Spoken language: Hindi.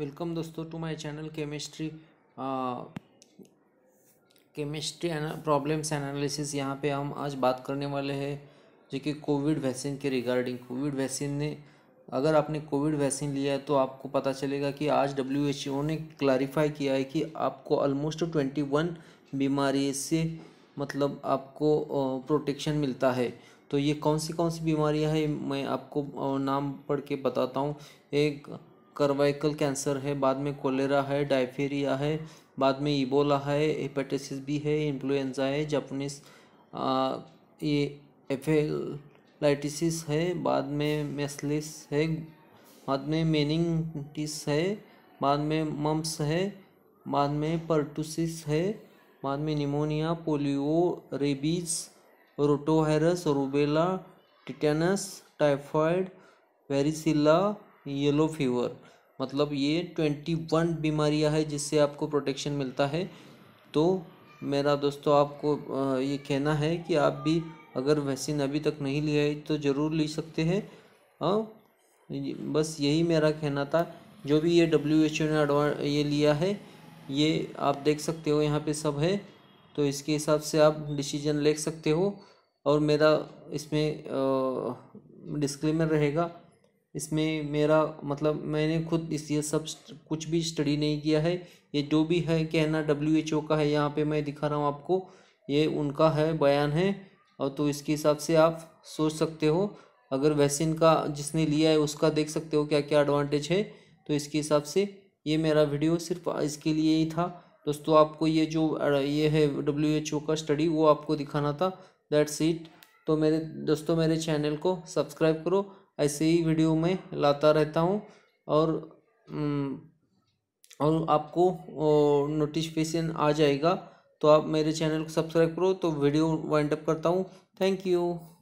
वेलकम दोस्तों to my channel chemistry chemistry problems analysis यहाँ पे हम आज बात करने वाले हैं जो कि कोविड वैक्सीन के रिगार्डिंग कोविड वैक्सीन ने अगर आपने कोविड वैक्सीन लिया है तो आपको पता चलेगा कि आज डब्ल्यू एच ओ ने क्लैरिफाई किया है कि आपको ऑलमोस्ट ट्वेंटी वन बीमारी से मतलब आपको प्रोटेक्शन मिलता है तो ये कौन सी कौन सी बीमारियां हैं मैं आपको नाम पढ़ के बताता हूँ एक करवाइकल कैंसर है बाद में कोलेरा है डायफेरिया है बाद में इबोला है हेपेटाइटिस बी है इन्फ्लुएंजा है जापनीस ये एफेलाइटिस है बाद में मेसलिस है बाद में मेनिंगटिस है बाद में मम्स है बाद में पर्टुसिस है बाद में pneumonia polio rabies rotavirus rubella tetanus typhoid varicella yellow fever मतलब ये ट्वेंटी वन बीमारियाँ है जिससे आपको प्रोटेक्शन मिलता है तो मेरा दोस्तों आपको ये कहना है कि आप भी अगर वैक्सीन अभी तक नहीं लिया है तो ज़रूर ले सकते हैं हाँ बस यही मेरा कहना था जो भी ये डब्ल्यू एच ओ ने एडवा ये लिया है ये आप देख सकते हो यहाँ पे सब है तो इसके हिसाब से आप डिसीजन ले सकते हो और मेरा इसमें डिस्क्लेमर रहेगा इसमें मेरा मतलब मैंने खुद इस ये सब कुछ भी स्टडी नहीं किया है ये जो भी है कहना डब्ल्यू एच ओ का है यहाँ पे मैं दिखा रहा हूँ आपको ये उनका है बयान है और तो इसके हिसाब से आप सोच सकते हो अगर वैक्सीन का जिसने लिया है उसका देख सकते हो क्या क्या एडवांटेज है तो इसके हिसाब से ये मेरा वीडियो सिर्फ इसके लिए ही था दोस्तों आपको ये जो ये है डब्ल्यू एच ओ का स्टडी वो आपको दिखाना था दैट्स इट तो मेरे दोस्तों मेरे चैनल को सब्सक्राइब करो ऐसे ही वीडियो में लाता रहता हूँ और और आपको नोटिफिकेशन आ जाएगा तो आप मेरे चैनल को सब्सक्राइब करो तो वीडियो वाइंड अप करता हूँ थैंक यू